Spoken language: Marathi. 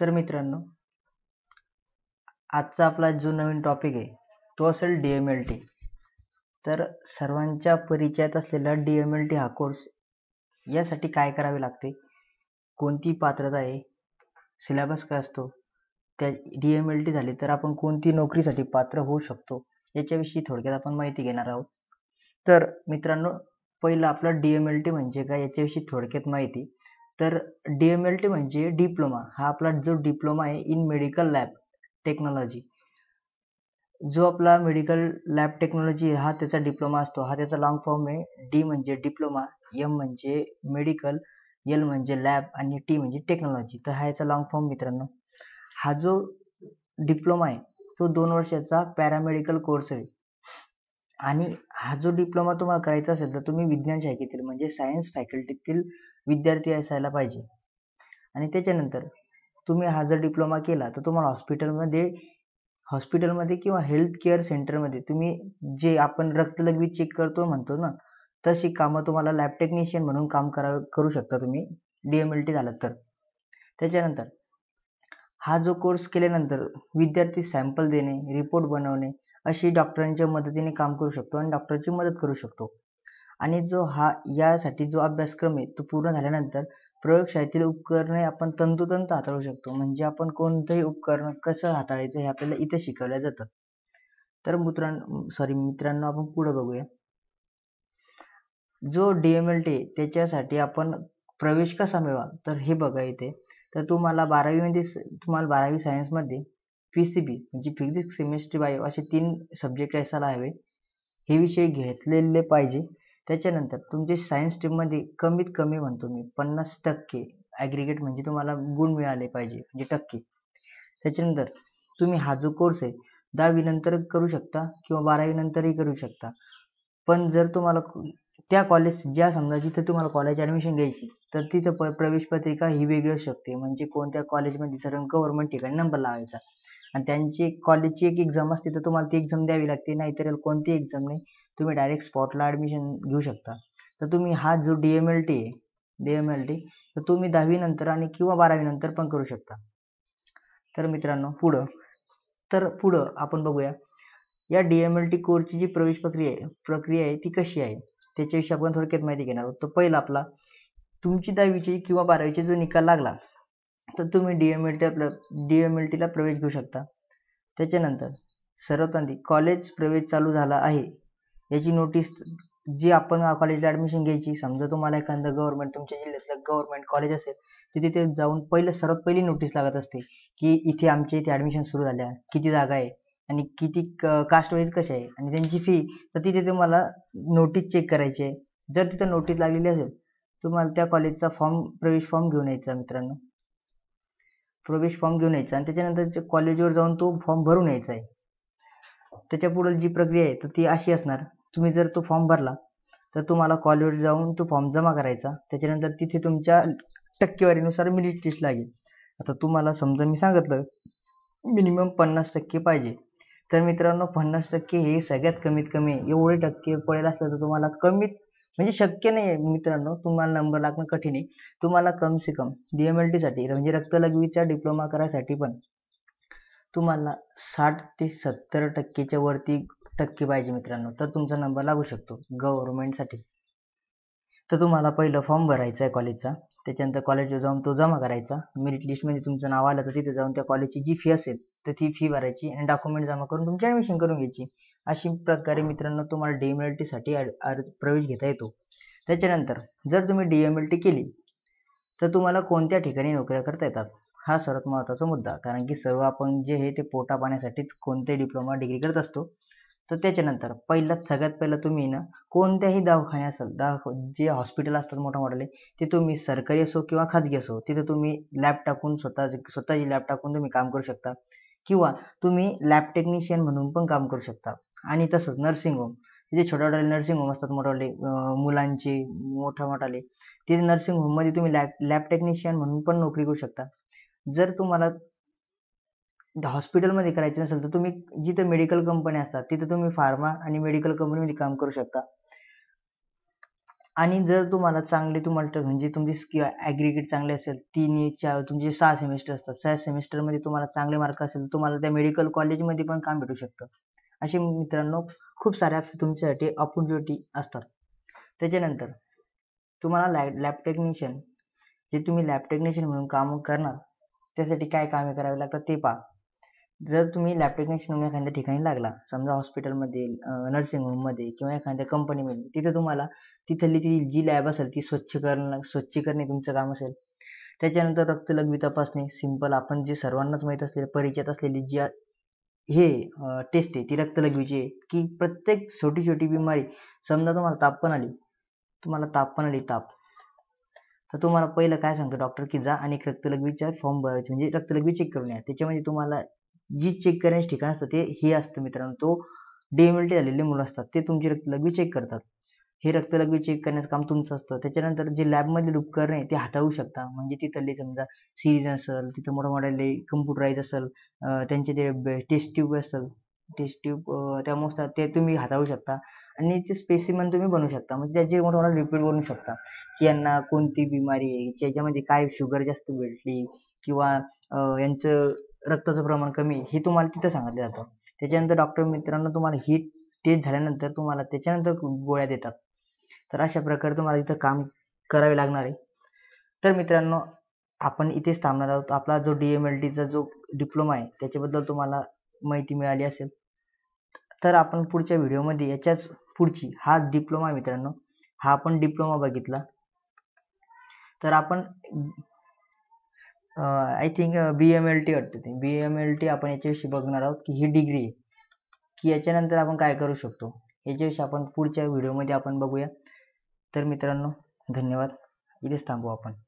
तर मित्रांनो आजचा आपला जो नवीन टॉपिक आहे तो असेल डी एम एल टी तर सर्वांच्या परिचयात असलेला डी एम एल टी हा कोर्स यासाठी काय करावे लागते कोणती पात्रता आहे सिलेबस काय असतो त्या डी एम एल टी झाली तर आपण कोणती नोकरीसाठी पात्र होऊ शकतो याच्याविषयी थोडक्यात आपण माहिती घेणार आहोत तर मित्रांनो पहिलं आपलं डी एम एल टी म्हणजे काय याच्याविषयी थोडक्यात माहिती तर डी एम एल टी म्हणजे डिप्लोमा हा आपला जो डिप्लोमा आहे इन मेडिकल लॅब टेक्नॉलॉजी जो आपला मेडिकल लॅब टेक्नॉलॉजी हा त्याचा डिप्लोमा असतो हा त्याचा लॉंग फॉर्म आहे डी म्हणजे डिप्लोमा एम म्हणजे मेडिकल एल म्हणजे लॅब आणि टी म्हणजे टेक्नॉलॉजी तर हा याचा लॉंग फॉर्म मित्रांनो हा जो डिप्लोमा आहे तो दोन वर्षाचा पॅरामेडिकल कोर्स आहे आणि हा जो डिप्लोमा तुम्हाला करायचा असेल तर तुम्ही विज्ञान शाखेतील म्हणजे सायन्स फॅकल्टीतील विद्यार्थी असायला पाहिजे आणि त्याच्यानंतर तुम्ही हा जर डिप्लोमा केला तर तुम्हाला हॉस्पिटलमध्ये हॉस्पिटलमध्ये किंवा हेल्थ केअर सेंटरमध्ये तुम्ही जे आपण रक्तलघवी चेक करतो म्हणतो ना तशी कामं तुम्हाला लॅब टेक्निशियन म्हणून काम करा करू शकता तुम्ही डी एम एल टी झालं तर त्याच्यानंतर हा जो कोर्स केल्यानंतर विद्यार्थी सॅम्पल देणे रिपोर्ट बनवणे अशी डॉक्टरांच्या मदतीने काम करू शकतो आणि डॉक्टरची मदत करू शकतो आणि जो हा यासाठी जो अभ्यासक्रम आहे तो पूर्ण झाल्यानंतर प्रयोगशाळेतील उपकरणे आपण तंतोतंत हाताळू शकतो म्हणजे आपण कोणतंही उपकरण कसं हाताळायचं हे आपल्याला इथे शिकवलं जातं तर मित्रांनो सॉरी मित्रांनो आपण पुढे बघूया जो डीएमएलटी त्याच्यासाठी आपण प्रवेश कसा मिळवा तर हे बघा इथे तर तुम्हाला बारावीमध्ये तुम्हाला बारावी सायन्समध्ये पी सी बी म्हणजे फिजिक्स केमिस्ट्री बायो असे तीन सब्जेक्ट असायला हवे हे विषय घेतलेले पाहिजे त्याच्यानंतर तुमचे सायन्स स्ट्रीममध्ये कमीत कमी म्हणतो मी पन्नास टक्के ॲग्रिगेट म्हणजे तुम्हाला गुण मिळाले पाहिजे म्हणजे टक्के त्याच्यानंतर तुम्ही हा जो कोर्स आहे दहावीनंतर करू शकता किंवा बारावीनंतरही करू शकता पण जर तुम्हाला त्या कॉलेज ज्या समजा जिथे तुम्हाला कॉलेज ॲडमिशन घ्यायची तर तिथं प प्रवेश पत्रिका ही वेगळी शकते म्हणजे कोणत्या कॉलेजमध्ये सर गव्हर्मेंट ठिकाणी नंबर लावायचा आणि त्यांची कॉलेजची एक एक्झाम असते तर तुम्हाला ती एक्झाम द्यावी लागते नाहीतर कोणती एक्झाम नाही तुम्ही डायरेक्ट स्पॉटला ऍडमिशन घेऊ शकता तर तुम्ही हा जो डी एम एल टी आहे डी एम एल टी तर तुम्ही दहावीनंतर आणि किंवा बारावीनंतर पण करू शकता तर मित्रांनो पुढं तर पुढं आपण बघूया या डी एम एल टी कोर्सची जी प्रवेश प्रक्रिया आहे प्रक्रिया आहे ती कशी आहे त्याच्याविषयी आपण थोडक्यात माहिती घेणार आहोत तर पहिला आपला तुमची दहावीची किंवा बारावीची जो निकाल लागला तर तुम्ही डी एम एल टी आपलं डी एम एल टीला प्रवेश घेऊ शकता त्याच्यानंतर सर्वात आधी कॉलेज प्रवेश चालू झाला आहे याची नोटीस जी आपण कॉलेजला ॲडमिशन घ्यायची समजा तुम्हाला एखादं गव्हर्मेंट तुमच्या जिल्ह्यातलं गव्हर्मेंट कॉलेज असेल तर तिथे जाऊन पहिलं सर्वात पहिली नोटीस लागत असते की इथे आमच्या इथे ॲडमिशन सुरू झाल्या किती जागा आहे आणि किती कास्ट वाईज कशा आहे आणि त्यांची फी तर तिथे तुम्हाला नोटीस चेक करायची आहे जर तिथं नोटीस लागलेली असेल तुम्हाला त्या कॉलेजचा फॉर्म प्रवेश फॉर्म घेऊन यायचा मित्रांनो प्रवेश फॉर्म घेऊन यायचा आणि त्याच्यानंतर कॉलेजवर जाऊन तो फॉर्म भरून यायचा आहे त्याच्या पुढे जी प्रक्रिया आहे तर ती अशी असणार तुम्ही जर तो फॉर्म भरला तर तुम्हाला कॉलेजवर जाऊन तो फॉर्म जमा करायचा त्याच्यानंतर तिथे तुमच्या टक्केवारीनुसार मिनिट लिस्ट लागेल आता तुम्हाला समजा मी सांगितलं मिनिमम पन्नास टक्के पाहिजे तर मित्रांनो पन्नास टक्के हे सगळ्यात कमीत कमी एवढे टक्के पडेल असलं तर तुम्हाला कमीत म्हणजे शक्य नाही आहे मित्रांनो तुम्हाला नंबर लागणं कठीण आहे तुम्हाला कम से कम डीएमएलटी साठी म्हणजे रक्तलघवीचा डिप्लोमा करायसाठी पण तुम्हाला साठ ते सत्तर टक्केच्या वरती टक्के पाहिजे मित्रांनो तर तुमचा नंबर लागू शकतो गव्हर्नमेंटसाठी तर तुम्हाला पहिलं फॉर्म भरायचा आहे कॉलेजचा त्याच्यानंतर कॉलेजवर जाऊन तो जमा करायचा मेरिट लिस्टमध्ये तुमचं नाव आलं तर तिथे जाऊन त्या कॉलेजची जी फी असेल तर ती फी भरायची आणि डॉक्युमेंट जमा करून तुमची ॲडमिशन करून घ्यायची अशी प्रकारे मित्रांनो तुम्हाला डी एम एल प्रवेश घेता येतो त्याच्यानंतर जर तुम्ही डी एम एल टी केली तर तुम्हाला कोणत्या ठिकाणी नोकऱ्या करता येतात हा सर्वात महत्त्वाचा मुद्दा कारण की सर्व आपण जे हे ते पोटा पाण्यासाठीच कोणते डिप्लोमा डिग्री करत असतो तर त्याच्यानंतर पहिला सगळ्यात पहिला तुम्ही ना कोणत्याही दवाखाने असेल दवा जे हॉस्पिटल असतात मोठ्या मोठाले ते तुम्ही सरकारी असो किंवा खाजगी असो तिथे तुम्ही लॅब टाकून स्वतः स्वतःची लॅब टाकून तुम्ही काम करू शकता किंवा तुम्ही लॅब टेक्निशियन म्हणून पण काम करू शकता आणि तसंच नर्सिंग होम जे छोट्या नर्सिंग होम असतात मोठे मुलांचे मोठ्या मोठाले ते नर्सिंग होममध्ये तुम्ही लॅब लॅब टेक्निशियन म्हणून पण नोकरी करू शकता जर तुम्हाला हॉस्पिटलमध्ये करायचे नसेल तर तुम्ही जिथे मेडिकल कंपनी असतात तिथे तुम्ही फार्मा आणि मेडिकल कंपनीमध्ये काम करू शकता आणि जर तुम्हाला चांगले तुम्हाला म्हणजे तुमची स्किल ॲग्रिगेट चांगली असेल तीन चार तुमचे सहा सेमिस्टर असतात सहा सेमिस्टरमध्ये तुम्हाला चांगले मार्क असेल तुम्हाला त्या मेडिकल कॉलेजमध्ये पण काम भेटू शकतं असे मित्रांनो खूप साऱ्या तुमच्यासाठी ऑपॉर्च्युनिटी असतात त्याच्यानंतर तुम्हाला लॅब लॅब टेक्निशियन जे तुम्ही लॅब टेक्निशियन म्हणून काम करणार त्यासाठी काय कामे करावी लागतात ते पहा जर तुम्ही लॅब टेक्निशियन एखाद्या ठिकाणी लागला समजा हॉस्पिटलमध्ये नर्सिंग होममध्ये किंवा एखाद्या कंपनीमध्ये तिथे तुम्हाला तिथली ती जी लॅब असेल ती स्वच्छ करणं स्वच्छ करणे तुमचं काम असेल त्याच्यानंतर रक्तलघवी तपासणी सिंपल आपण जे सर्वांनाच माहीत असलेले परिचयात असलेली जी हे टेस्ट आहे ती रक्तलघवीची आहे की प्रत्येक छोटी छोटी बिमारी समजा तुम्हाला ताप पण आली तुम्हाला ताप पण आली ताप तर तुम्हाला पहिलं काय सांगतो डॉक्टर की जा आणि एक फॉर्म भरायचे म्हणजे रक्तलघवी चेक करून या त्याच्यामध्ये तुम्हाला जी चेक करण्याची ठिकाण असतं ते हे असतं मित्रांनो तो डेमिलिटी झालेले मुलं असतात ते तुमची रक्त चेक करतात हे रक्त चेक करण्याचं काम तुमचं असतं त्याच्यानंतर जे लॅबमधले उपकरण आहे ते हाताळू शकता म्हणजे तिथले समजा सिरीज असेल तिथं मोठ्या मोठ्याले कम्प्युटराईज असेल त्यांचे जे टेस्ट ट्यूब असेल टेस्ट ट्यूब त्यामुळे ते तुम्ही हाताळू शकता आणि ते स्पेसिमन तुम्ही बनवू शकता म्हणजे त्याचे मोठा मोठा रिपोर्ट बनवू शकता की यांना कोणती बिमारी आहे याच्यामध्ये काय शुगर जास्त भेटली किंवा यांचं रक्ताचं प्रमाण कमी हे तुम्हाला तिथं सांगितलं जातं त्याच्यानंतर डॉक्टर मित्रांनो तुम्हाला ही टेस्ट झाल्यानंतर तुम्हाला त्याच्यानंतर गोळ्या देतात तर अशा प्रकारे तुम्हाला इथं काम करावे लागणार आहे तर मित्रांनो आपण इथेच थांबणार आहोत आपला जो डी चा जो डिप्लोमा आहे त्याच्याबद्दल तुम्हाला माहिती मिळाली असेल तर आपण पुढच्या व्हिडिओमध्ये याच्याच पुढची हा डिप्लोमा मित्रांनो हा आपण डिप्लोमा बघितला तर आपण I think B M L T वाटतं ते बी एम एल टी आपण याच्याविषयी बघणार आहोत की ही डिग्री आहे की याच्यानंतर आपण काय करू शकतो याच्याविषयी आपण पुढच्या व्हिडिओमध्ये आपण बघूया तर मित्रांनो धन्यवाद इथेच थांबू आपण